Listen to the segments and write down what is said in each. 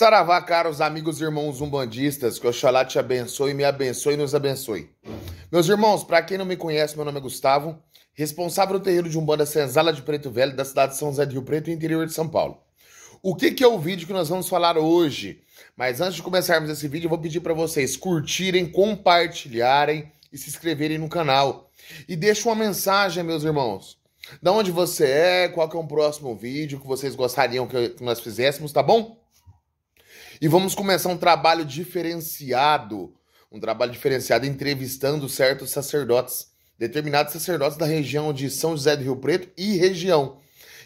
Saravá, caros amigos e irmãos umbandistas, que Oxalá te abençoe, me abençoe e nos abençoe. Meus irmãos, para quem não me conhece, meu nome é Gustavo, responsável do terreiro de Umbanda Senzala de Preto Velho, da cidade de São Zé do Rio Preto, interior de São Paulo. O que, que é o vídeo que nós vamos falar hoje? Mas antes de começarmos esse vídeo, eu vou pedir para vocês curtirem, compartilharem e se inscreverem no canal. E deixe uma mensagem, meus irmãos. Da onde você é, qual que é o um próximo vídeo que vocês gostariam que nós fizéssemos, tá bom? E vamos começar um trabalho diferenciado, um trabalho diferenciado entrevistando certos sacerdotes, determinados sacerdotes da região de São José do Rio Preto e região.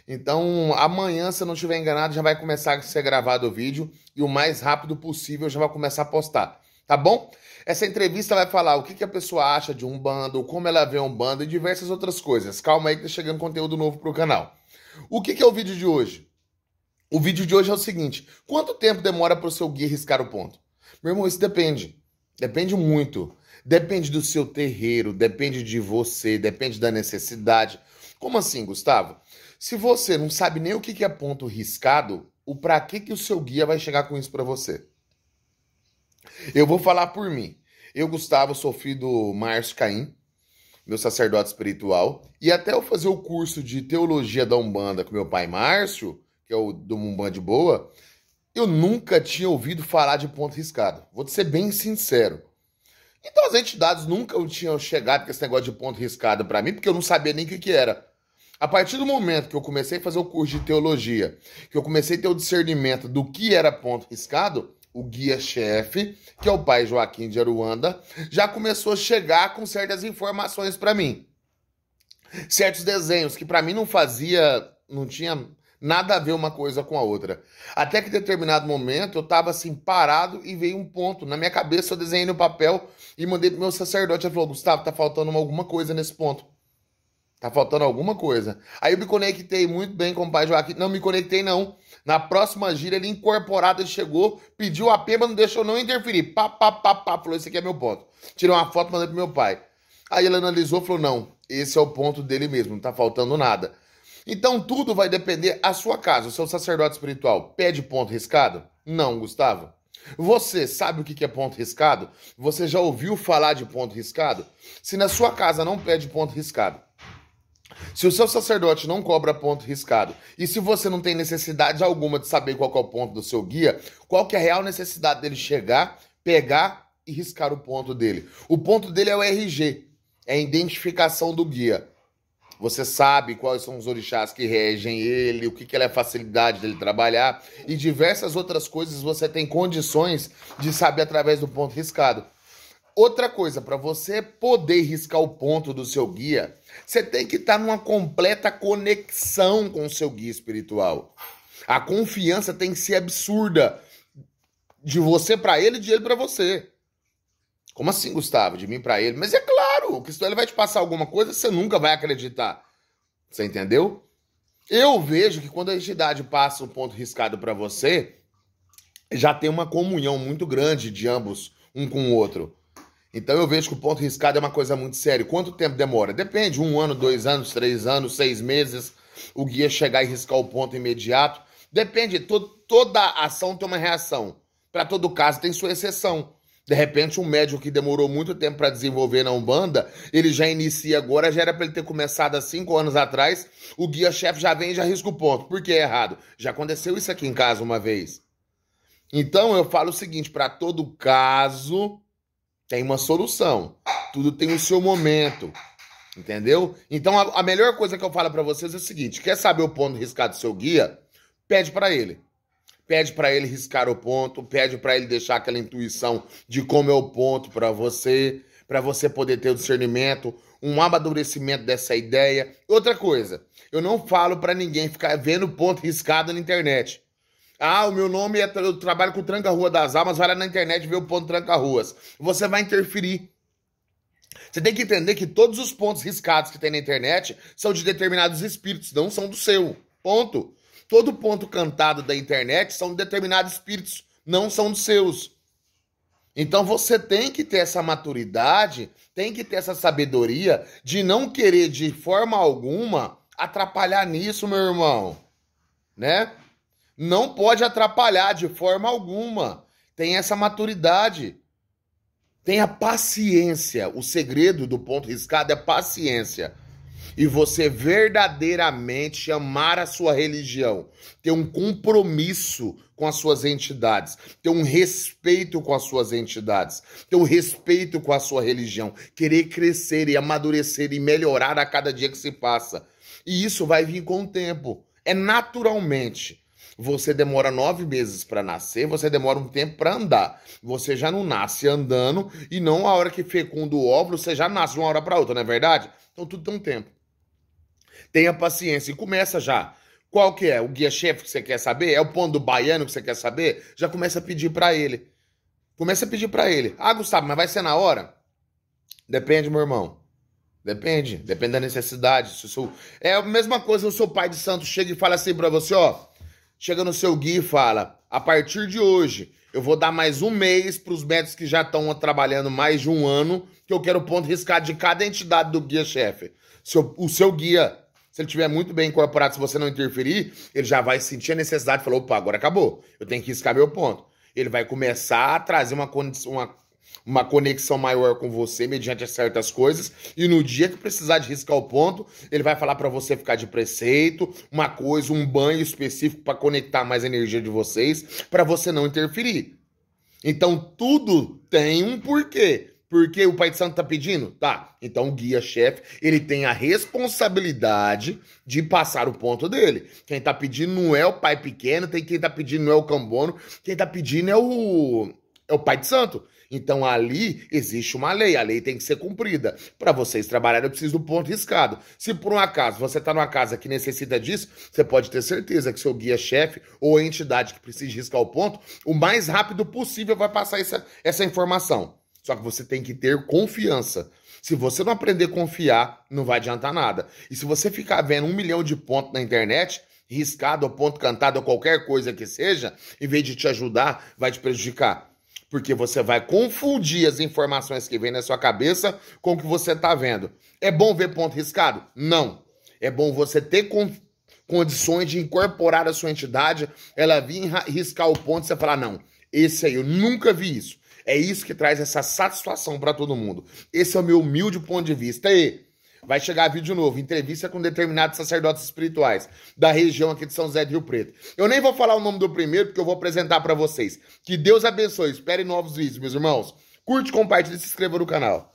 Então, amanhã, se eu não estiver enganado, já vai começar a ser gravado o vídeo e o mais rápido possível já vai começar a postar, tá bom? Essa entrevista vai falar o que, que a pessoa acha de um bando, como ela vê um bando e diversas outras coisas. Calma aí que tá chegando conteúdo novo pro canal. O que, que é o vídeo de hoje? O vídeo de hoje é o seguinte: quanto tempo demora para o seu guia riscar o ponto? Meu irmão, isso depende. Depende muito. Depende do seu terreiro, depende de você, depende da necessidade. Como assim, Gustavo? Se você não sabe nem o que é ponto riscado, o para que que o seu guia vai chegar com isso para você? Eu vou falar por mim. Eu, Gustavo, sou filho do Márcio Caim, meu sacerdote espiritual, e até eu fazer o curso de teologia da Umbanda com meu pai Márcio, que é o do Mumban de Boa, eu nunca tinha ouvido falar de ponto riscado. Vou ser bem sincero. Então as entidades nunca tinham chegado com esse negócio de ponto riscado para mim, porque eu não sabia nem o que, que era. A partir do momento que eu comecei a fazer o curso de teologia, que eu comecei a ter o discernimento do que era ponto riscado, o guia-chefe, que é o pai Joaquim de Aruanda, já começou a chegar com certas informações para mim. Certos desenhos que para mim não fazia, não tinha Nada a ver uma coisa com a outra. Até que determinado momento eu estava assim parado e veio um ponto. Na minha cabeça eu desenhei no papel e mandei pro meu sacerdote. Ele falou: Gustavo, tá faltando alguma coisa nesse ponto. Tá faltando alguma coisa. Aí eu me conectei muito bem com o pai Joaquim. Não me conectei, não. Na próxima gira, ele incorporado, ele chegou, pediu a peba, não deixou não interferir. Pá, pá, pá, pá. Falou: esse aqui é meu ponto. Tirou uma foto, mandei pro meu pai. Aí ele analisou, falou: não, esse é o ponto dele mesmo, não tá faltando nada. Então tudo vai depender da sua casa. O seu sacerdote espiritual pede ponto riscado? Não, Gustavo. Você sabe o que é ponto riscado? Você já ouviu falar de ponto riscado? Se na sua casa não pede ponto riscado, se o seu sacerdote não cobra ponto riscado e se você não tem necessidade alguma de saber qual é o ponto do seu guia, qual que é a real necessidade dele chegar, pegar e riscar o ponto dele? O ponto dele é o RG, é a identificação do guia. Você sabe quais são os orixás que regem ele, o que, que é a facilidade dele trabalhar e diversas outras coisas você tem condições de saber através do ponto riscado. Outra coisa, para você poder riscar o ponto do seu guia, você tem que estar tá numa completa conexão com o seu guia espiritual. A confiança tem que ser absurda de você para ele e de ele para você. Como assim, Gustavo? De mim para ele? Mas é claro, que se ele vai te passar alguma coisa, você nunca vai acreditar. Você entendeu? Eu vejo que quando a entidade passa um ponto riscado para você, já tem uma comunhão muito grande de ambos, um com o outro. Então eu vejo que o ponto riscado é uma coisa muito séria. Quanto tempo demora? Depende, um ano, dois anos, três anos, seis meses, o guia chegar e riscar o ponto imediato. Depende, toda ação tem uma reação. Para todo caso tem sua exceção. De repente, um médico que demorou muito tempo para desenvolver na Umbanda, ele já inicia agora, já era para ele ter começado há cinco anos atrás, o guia-chefe já vem e já risca o ponto. Por que é errado? Já aconteceu isso aqui em casa uma vez. Então, eu falo o seguinte: para todo caso, tem uma solução. Tudo tem o seu momento. Entendeu? Então, a, a melhor coisa que eu falo para vocês é o seguinte: quer saber o ponto riscado do seu guia? Pede para ele pede para ele riscar o ponto, pede para ele deixar aquela intuição de como é o ponto para você, para você poder ter o discernimento, um amadurecimento dessa ideia. Outra coisa, eu não falo para ninguém ficar vendo ponto riscado na internet. Ah, o meu nome é. Eu trabalho com Tranca-Rua das Almas, vai lá na internet ver o ponto Tranca-Ruas. Você vai interferir. Você tem que entender que todos os pontos riscados que tem na internet são de determinados espíritos, não são do seu. Ponto. Todo ponto cantado da internet são determinados espíritos, não são dos seus. Então você tem que ter essa maturidade, tem que ter essa sabedoria de não querer de forma alguma atrapalhar nisso, meu irmão. Né? Não pode atrapalhar de forma alguma. Tem essa maturidade. Tenha paciência. O segredo do ponto riscado é paciência e você verdadeiramente amar a sua religião, ter um compromisso com as suas entidades, ter um respeito com as suas entidades, ter um respeito com a sua religião, querer crescer e amadurecer e melhorar a cada dia que se passa. E isso vai vir com o tempo. É naturalmente. Você demora nove meses para nascer, você demora um tempo para andar. Você já não nasce andando e não a hora que fecunda o óvulo, você já nasce de uma hora para outra, não é verdade? Então tudo tem um tempo. Tenha paciência e começa já. Qual que é? O guia-chefe que você quer saber? É o pão do baiano que você quer saber? Já começa a pedir para ele. Começa a pedir para ele. Ah, Gustavo, mas vai ser na hora? Depende, meu irmão. Depende, depende da necessidade. Se sou... É a mesma coisa, o seu pai de santo chega e fala assim pra você, ó chega no seu guia e fala: a partir de hoje, eu vou dar mais um mês para os médicos que já estão trabalhando mais de um ano, que eu quero ponto riscado de cada entidade do guia-chefe. Se o seu guia, se ele tiver muito bem incorporado, se você não interferir, ele já vai sentir a necessidade e falar: opa, agora acabou, eu tenho que riscar meu ponto. Ele vai começar a trazer uma, uma uma conexão maior com você mediante certas coisas, e no dia que precisar de riscar o ponto, ele vai falar para você ficar de preceito, uma coisa, um banho específico para conectar mais energia de vocês, para você não interferir. Então tudo tem um porquê. Porque o Pai de Santo tá pedindo? Tá. Então o guia-chefe, ele tem a responsabilidade de passar o ponto dele. Quem tá pedindo não é o pai pequeno, tem quem tá pedindo não é o cambono, quem tá pedindo é o é o Pai de Santo. Então ali existe uma lei, a lei tem que ser cumprida. Para vocês trabalharem, eu preciso do ponto riscado. Se por um acaso você está numa casa que necessita disso, você pode ter certeza que seu guia-chefe ou a entidade que precisa riscar o ponto, o mais rápido possível vai passar essa, essa informação. Só que você tem que ter confiança. Se você não aprender a confiar, não vai adiantar nada. E se você ficar vendo um milhão de pontos na internet, riscado ou ponto cantado ou qualquer coisa que seja, em vez de te ajudar, vai te prejudicar porque você vai confundir as informações que vem na sua cabeça com o que você está vendo. É bom ver ponto riscado? Não. É bom você ter con condições de incorporar a sua entidade, ela vir riscar o ponto e você falar: não, esse aí, eu nunca vi isso. É isso que traz essa satisfação para todo mundo. Esse é o meu humilde ponto de vista. E vai chegar vídeo novo, entrevista com determinados sacerdotes espirituais da região aqui de São José do Rio Preto. Eu nem vou falar o nome do primeiro, porque eu vou apresentar para vocês. Que Deus abençoe, espere novos vídeos, meus irmãos. Curte, compartilhe e se inscreva no canal.